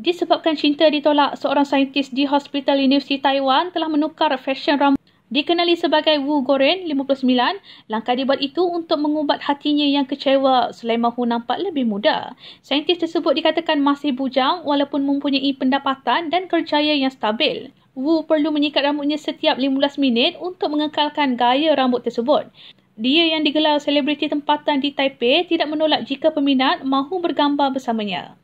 Disebabkan cinta ditolak, seorang saintis di Hospital Universiti Taiwan telah menukar fashion rambut dikenali sebagai Wu Goren 59. Langkah dibuat itu untuk mengubat hatinya yang kecewa selama Hu nampak lebih muda. Saintis tersebut dikatakan masih bujang walaupun mempunyai pendapatan dan kerjaya yang stabil. Wu perlu menyikat rambutnya setiap 15 minit untuk mengekalkan gaya rambut tersebut. Dia yang digelar selebriti tempatan di Taipei tidak menolak jika peminat mahu bergambar bersamanya.